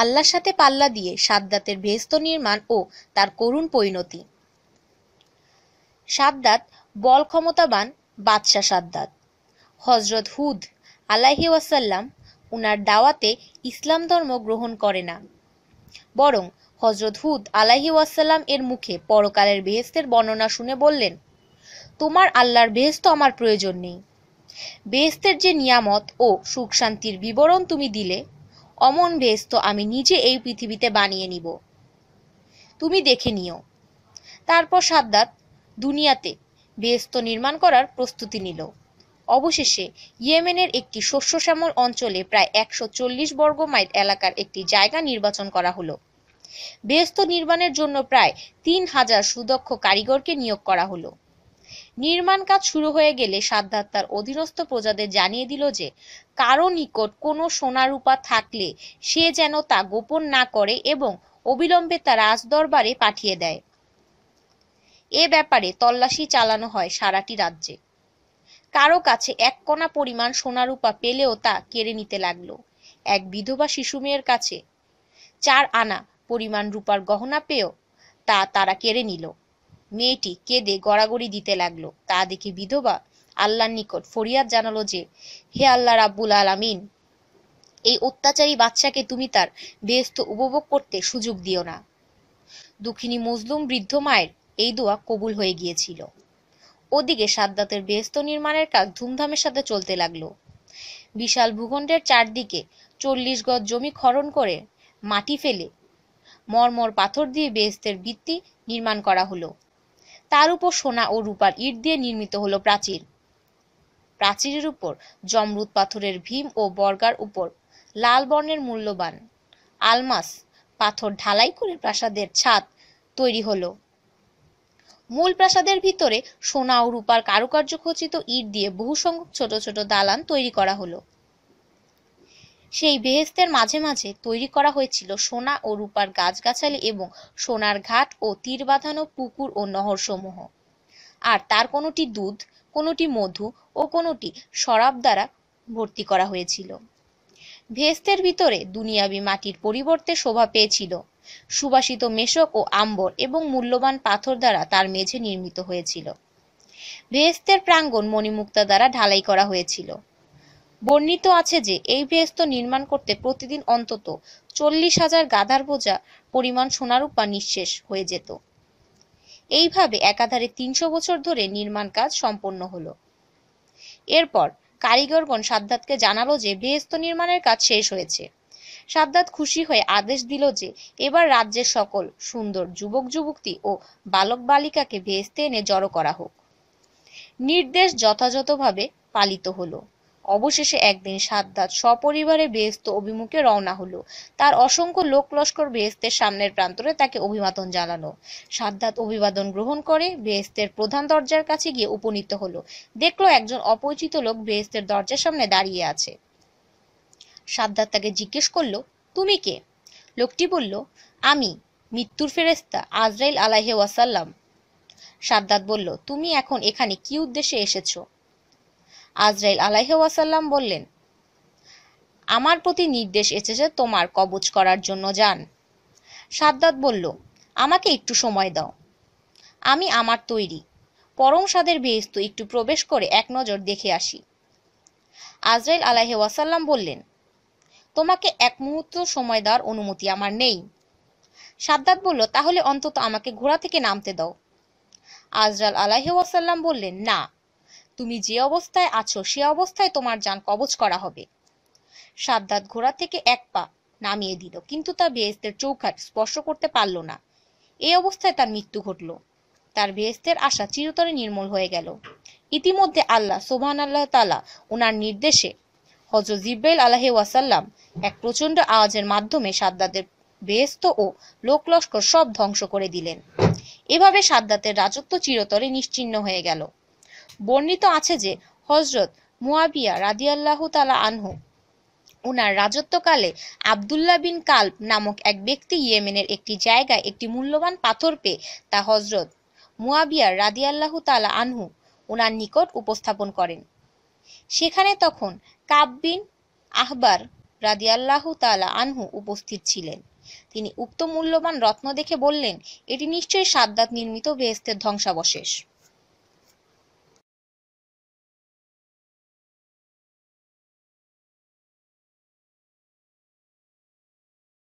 আল্লাহর সাথে পাল্লা দিয়ে সাদ্দাতের ভেস্ত নির্মাণ ও তার করুণ পরিণতি সাদ্দাত বল ক্ষমতাবান বাদশাহ সাদ্দাত হজরত হুদ আলাহি ওয়াসাল্লাম উনার দাওয়াতে ইসলাম ধর্ম গ্রহণ করে না বরং হজরত হুদ আলাহি ওয়াসাল্লাম এর মুখে পরকালের বেহেস্তের বর্ণনা শুনে বললেন তোমার আল্লাহর বেহেস্ত আমার প্রয়োজন নেই বেহেস্তের যে নিয়ামত ও সুখ শান্তির বিবরণ তুমি দিলে অমন বেশ আমি নিজে এই পৃথিবীতে বানিয়ে নিব তুমি দেখে নিও তারপর সাদ্দাত দুনিয়াতে বেস্ত নির্মাণ করার প্রস্তুতি নিল অবশেষে ইয়েমেনের একটি শস্যশ্যামল অঞ্চলে প্রায় একশো চল্লিশ বর্গ মাইল এলাকার একটি জায়গা নির্বাচন করা হলো ব্যস্ত নির্মাণের জন্য প্রায় তিন হাজার সুদক্ষ কারিগরকে নিয়োগ করা হলো নির্মাণ কাজ শুরু হয়ে গেলে সাদ্দাত তার অধীনস্থ প্রজাদের জানিয়ে দিল যে কারো নিকট কোনো সোনারূপা থাকলে সে যেন তা গোপন না করে এবং অবিলম্বে তা রাজদরবারে পাঠিয়ে দেয় এ ব্যাপারে তল্লাশি চালানো হয় সারাটি রাজ্যে কারো কাছে এক কণা পরিমাণ সোনারূপা পেলেও তা কেড়ে নিতে লাগলো এক বিধবা শিশু মেয়ের কাছে চার আনা পরিমাণ রূপার গহনা পেয়েও তা তারা কেড়ে নিল মেয়েটি কেঁদে গড়াগড়ি দিতে লাগলো তা দেখে বিধবা আল্লাহর নিকট ফরিয়াদ জানালো যে হে আল্লাহ রাব্বুল আলামিন এই অত্যাচারী বাচ্চাকে তুমি তার ব্যস্ত উপভোগ করতে সুযোগ দিও না দুঃখিনী মজলুম বৃদ্ধ মায়ের এই দোয়া কবুল হয়ে গিয়েছিল ওদিকে সাদ্দাতের ব্যস্ত নির্মাণের কাজ ধুমধামের সাথে চলতে লাগলো বিশাল ভূখণ্ডের চারদিকে চল্লিশ গজ জমি খরণ করে মাটি ফেলে মর্মর পাথর দিয়ে বেহস্তের ভিত্তি নির্মাণ করা হলো তার উপর সোনা ও রূপার ইট দিয়ে নির্মিত হলো প্রাচীর প্রাচীরের উপর জমরুদ পাথরের ভীম ও বর্গার উপর লাল বর্ণের মূল্যবান আলমাস পাথর ঢালাই করে প্রাসাদের ছাদ তৈরি হলো মূল প্রাসাদের ভিতরে সোনা ও রূপার কারুকার্য খচিত ইট দিয়ে বহু সংখ্যক ছোট ছোট দালান তৈরি করা হলো সেই বেহেস্তের মাঝে মাঝে তৈরি করা হয়েছিল সোনা ও রূপার গাছগাছালি এবং সোনার ঘাট ও তীর বাঁধানো পুকুর ও নহরসমূহ আর তার কোনোটি দুধ কোনোটি মধু ও কোনোটি শরাব দ্বারা ভর্তি করা হয়েছিল ভেস্তের ভিতরে দুনিয়াবি মাটির পরিবর্তে শোভা পেয়েছিল সুবাসিত মেশক ও আম্বর এবং মূল্যবান পাথর দ্বারা তার মেঝে নির্মিত হয়েছিল ভেস্তের প্রাঙ্গণ মণিমুক্তা দ্বারা ঢালাই করা হয়েছিল বর্ণিত আছে যে এই ব্যস্ত নির্মাণ করতে প্রতিদিন অন্তত চল্লিশ হাজার গাধার বোঝা পরিমাণ সোনারূপা নিঃশেষ হয়ে যেত এইভাবে একাধারে তিনশো বছর ধরে নির্মাণ কাজ সম্পন্ন হলো এরপর কারিগরগণ সাদ্দাতকে জানালো যে বৃহস্ত নির্মাণের কাজ শেষ হয়েছে সাদ্দাত খুশি হয়ে আদেশ দিল যে এবার রাজ্যের সকল সুন্দর যুবক যুবক্তি ও বালক বালিকাকে ভেস্তে এনে জড়ো করা হোক নির্দেশ যথাযথভাবে পালিত হলো অবশেষে একদিন সাদ্দাত সপরিবারে বেহেস্ত অভিমুখে রওনা হলো তার অসংখ্য লোক লস্কর বেহেস্তের সামনের প্রান্তরে তাকে অভিবাদন জানালো সাদ্দাত অভিবাদন গ্রহণ করে বেহেস্তের প্রধান দরজার কাছে গিয়ে উপনীত হলো দেখলো একজন অপরিচিত লোক বেহেস্তের দরজার সামনে দাঁড়িয়ে আছে সাদ্দাত তাকে জিজ্ঞেস করলো তুমি কে লোকটি বলল আমি মৃত্যুর ফেরেস্তা আজরাইল আলাহে ওয়াসাল্লাম সাদ্দাত বলল তুমি এখন এখানে কি উদ্দেশ্যে এসেছো আজরাইল আলাইহাসাল্লাম বললেন আমার প্রতি নির্দেশ এসেছে তোমার কবচ করার জন্য যান সাদ্দাত বলল আমাকে একটু সময় দাও আমি আমার তৈরি পরম সাদের বেহস্ত একটু প্রবেশ করে এক নজর দেখে আসি আজরাইল আলাহে ওয়াসাল্লাম বললেন তোমাকে এক মুহূর্ত সময় দেওয়ার অনুমতি আমার নেই সাদ্দাত বলল তাহলে অন্তত আমাকে ঘোড়া থেকে নামতে দাও আজরাল আলাহ ওয়াসাল্লাম বললেন না তুমি যে অবস্থায় আছো সে অবস্থায় তোমার যান কবচ করা হবে সাদ্দাত ঘোড়া থেকে এক পা নামিয়ে দিল কিন্তু তা বেহেস্তের চৌখাট স্পর্শ করতে পারল না এই অবস্থায় তার মৃত্যু ঘটল তার বেহেস্তের আশা চিরতরে নির্মূল হয়ে গেল ইতিমধ্যে আল্লাহ সোভান আল্লাহ তালা ওনার নির্দেশে হজ জিব্বাইল আলাহে ওয়াসাল্লাম এক প্রচণ্ড আওয়াজের মাধ্যমে সাদ্দাতের বেহস্ত ও লোকলস্কর সব ধ্বংস করে দিলেন এভাবে সাদ্দাতের রাজত্ব চিরতরে নিশ্চিন্ন হয়ে গেল বর্ণিত আছে যে হজরত মুয়াবিয়া রাদিয়াল্লাহ তালা আনহু উনার রাজত্বকালে আবদুল্লাহ বিন কাল্প নামক এক ব্যক্তি ইয়েমেনের একটি জায়গায় একটি মূল্যবান পাথর পেয়ে তা হজরত মুয়াবিয়া রাদিয়াল্লাহু তালা আনহু উনার নিকট উপস্থাপন করেন সেখানে তখন কাব বিন আহবার রাদিয়াল্লাহু তালা আনহু উপস্থিত ছিলেন তিনি উক্ত মূল্যবান রত্ন দেখে বললেন এটি নিশ্চয়ই সাদ্দাত নির্মিত বেহেস্তের ধ্বংসাবশেষ